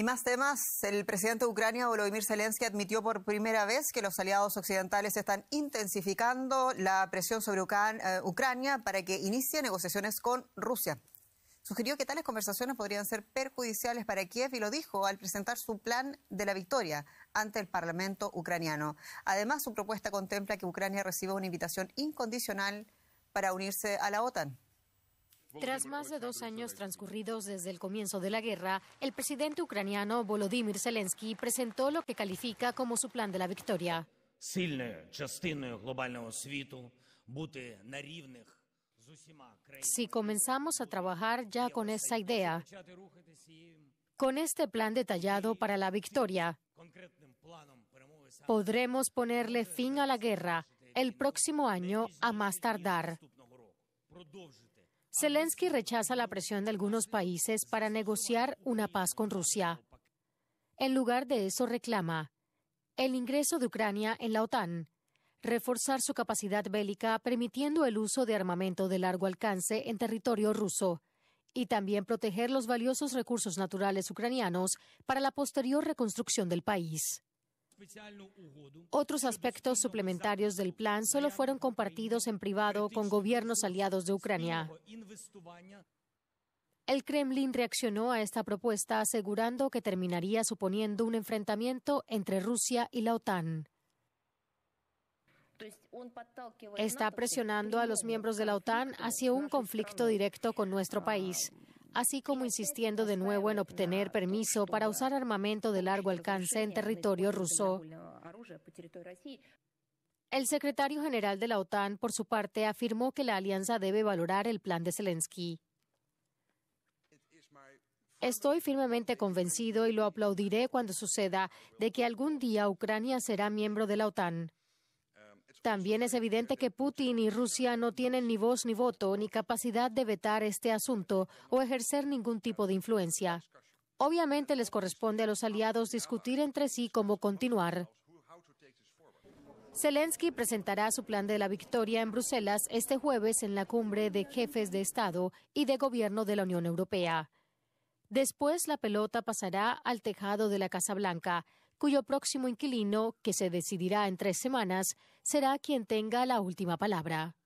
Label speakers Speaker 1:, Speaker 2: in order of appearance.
Speaker 1: Y más temas, el presidente de Ucrania, Volodymyr Zelensky, admitió por primera vez que los aliados occidentales están intensificando la presión sobre eh, Ucrania para que inicie negociaciones con Rusia. Sugirió que tales conversaciones podrían ser perjudiciales para Kiev y lo dijo al presentar su plan de la victoria ante el Parlamento ucraniano. Además, su propuesta contempla que Ucrania reciba una invitación incondicional para unirse a la OTAN.
Speaker 2: Tras más de dos años transcurridos desde el comienzo de la guerra, el presidente ucraniano Volodymyr Zelensky presentó lo que califica como su plan de la victoria. Si comenzamos a trabajar ya con esa idea, con este plan detallado para la victoria, podremos ponerle fin a la guerra el próximo año a más tardar. Zelensky rechaza la presión de algunos países para negociar una paz con Rusia. En lugar de eso reclama el ingreso de Ucrania en la OTAN, reforzar su capacidad bélica permitiendo el uso de armamento de largo alcance en territorio ruso y también proteger los valiosos recursos naturales ucranianos para la posterior reconstrucción del país. Otros aspectos suplementarios del plan solo fueron compartidos en privado con gobiernos aliados de Ucrania. El Kremlin reaccionó a esta propuesta asegurando que terminaría suponiendo un enfrentamiento entre Rusia y la OTAN. Está presionando a los miembros de la OTAN hacia un conflicto directo con nuestro país así como insistiendo de nuevo en obtener permiso para usar armamento de largo alcance en territorio ruso. El secretario general de la OTAN, por su parte, afirmó que la alianza debe valorar el plan de Zelensky. Estoy firmemente convencido y lo aplaudiré cuando suceda de que algún día Ucrania será miembro de la OTAN. También es evidente que Putin y Rusia no tienen ni voz ni voto ni capacidad de vetar este asunto o ejercer ningún tipo de influencia. Obviamente les corresponde a los aliados discutir entre sí cómo continuar. Zelensky presentará su plan de la victoria en Bruselas este jueves en la cumbre de jefes de Estado y de Gobierno de la Unión Europea. Después la pelota pasará al tejado de la Casa Blanca, cuyo próximo inquilino, que se decidirá en tres semanas, será quien tenga la última palabra.